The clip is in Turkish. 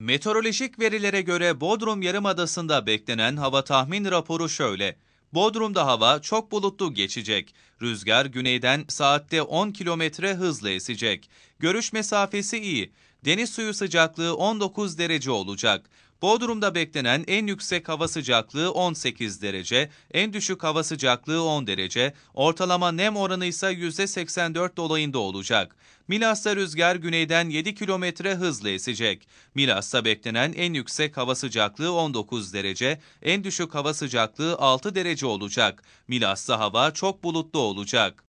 Meteorolojik verilere göre Bodrum Yarımadası'nda beklenen hava tahmin raporu şöyle. Bodrum'da hava çok bulutlu geçecek. Rüzgar güneyden saatte 10 kilometre hızla esecek. Görüş mesafesi iyi deniz suyu sıcaklığı 19 derece olacak. Bodrum'da beklenen en yüksek hava sıcaklığı 18 derece, en düşük hava sıcaklığı 10 derece, ortalama nem oranı ise %84 dolayında olacak. Milas'ta rüzgar güneyden 7 kilometre hızla esecek. Milas'ta beklenen en yüksek hava sıcaklığı 19 derece, en düşük hava sıcaklığı 6 derece olacak. Milas'ta hava çok bulutlu olacak.